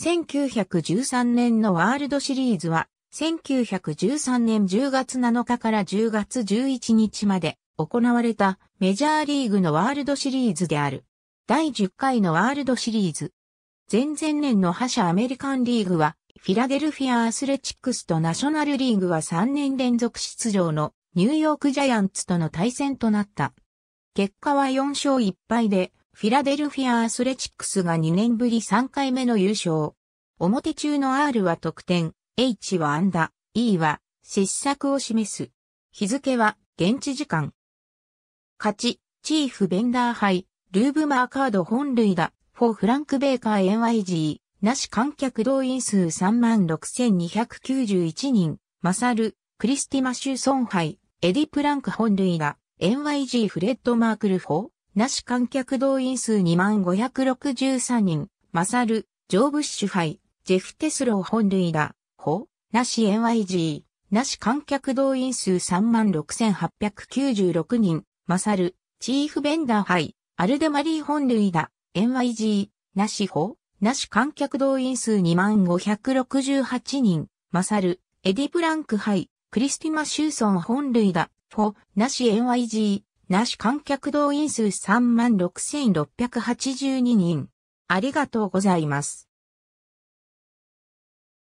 1913年のワールドシリーズは、1913年10月7日から10月11日まで行われたメジャーリーグのワールドシリーズである。第10回のワールドシリーズ。前々年の覇者アメリカンリーグは、フィラデルフィアアスレチックスとナショナルリーグは3年連続出場のニューヨークジャイアンツとの対戦となった。結果は4勝1敗でフィラデルフィアアスレチックスが2年ぶり3回目の優勝。表中の R は得点、H は安打、E は失策を示す。日付は現地時間。勝ち、チーフベンダー杯、ルーブマーカード本塁打、フォーフランクベーカー NYG、なし観客動員数36,291人、マサル、クリスティマシュソン杯、エディプランク本塁打、NYG フレッドマークルフォーなし観客動員数2563人、マサル、ジョーブッシュ杯、ジェフ・テスロー本類だ、ホ、なし NYG、なし観客動員数36,896人、マサル、チーフベンダー杯、アルデマリー本類だ、NYG、なしホ、なし観客動員数2568人、マサル、エディ・プランク杯、クリスティマ・シューソン本類だ、フォ、なし NYG、なし観客動員数36,682人。ありがとうございます。